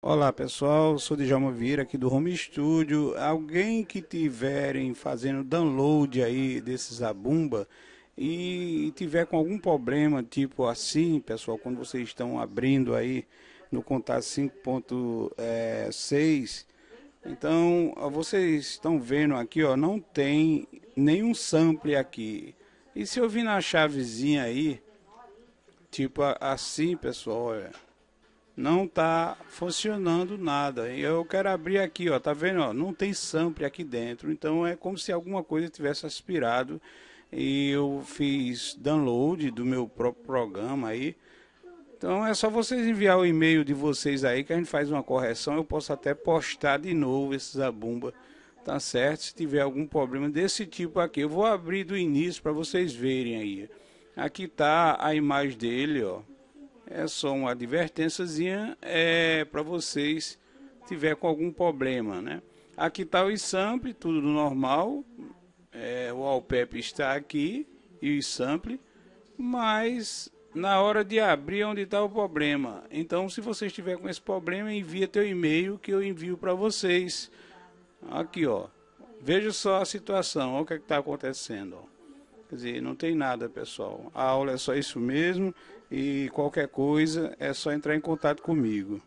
Olá pessoal, sou Djalma Vieira aqui do Home Studio. Alguém que tiverem fazendo download aí desses Abumba e tiver com algum problema, tipo assim, pessoal, quando vocês estão abrindo aí no contato 5.6, eh, então vocês estão vendo aqui, ó, não tem nenhum sample aqui. E se eu vir na chavezinha aí, tipo assim, pessoal, olha não está funcionando nada. Eu quero abrir aqui, ó, tá vendo? Ó, não tem sample aqui dentro. Então é como se alguma coisa tivesse aspirado. E eu fiz download do meu próprio programa aí. Então é só vocês enviar o e-mail de vocês aí que a gente faz uma correção. Eu posso até postar de novo esses abumba, tá certo? Se tiver algum problema desse tipo aqui, eu vou abrir do início para vocês verem aí. Aqui tá a imagem dele, ó. É só uma advertênciazinha é, para vocês tiver com algum problema, né? Aqui está o ISAMPLE, tudo normal. É, o Alpep está aqui e o ISAMPLE, mas na hora de abrir é onde está o problema. Então, se você estiver com esse problema, envia teu e-mail que eu envio para vocês. Aqui, ó. Veja só a situação, olha o que é está acontecendo. Ó. Quer dizer, não tem nada, pessoal. A aula é só isso mesmo e qualquer coisa é só entrar em contato comigo.